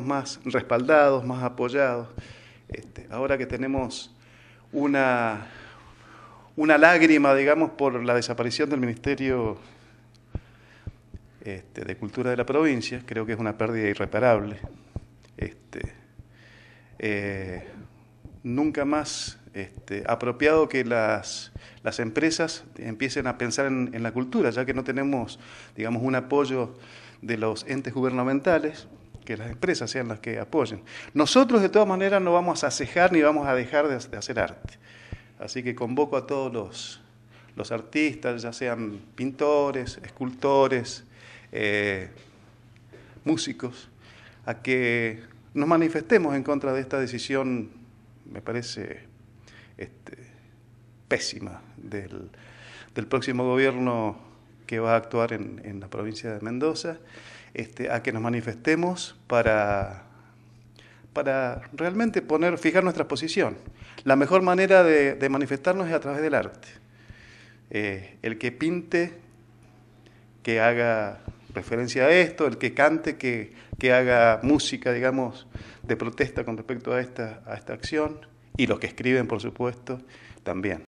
más respaldados, más apoyados. Este, ahora que tenemos una, una lágrima, digamos, por la desaparición del Ministerio este, de Cultura de la provincia, creo que es una pérdida irreparable. Este, eh, nunca más este, apropiado que las, empresas empiecen a pensar en la cultura, ya que no tenemos, digamos, un apoyo de los entes gubernamentales que las empresas sean las que apoyen. Nosotros de todas maneras no vamos a cejar ni vamos a dejar de, hacer arte. Así que convoco a todos los, artistas, ya sean pintores, escultores, eh, músicos, a que nos manifestemos en contra de esta decisión, me parece este, pésima, del próximo gobierno que va a actuar en, en la provincia de Mendoza, este, a que nos manifestemos para, para realmente poner, fijar nuestra posición. La mejor manera de, manifestarnos es a través del arte. Eh, el que pinte, que haga referencia a esto, el que cante, que, que, haga música, digamos, de protesta con respecto a esta, a esta acción, y los que escriben, por supuesto, también.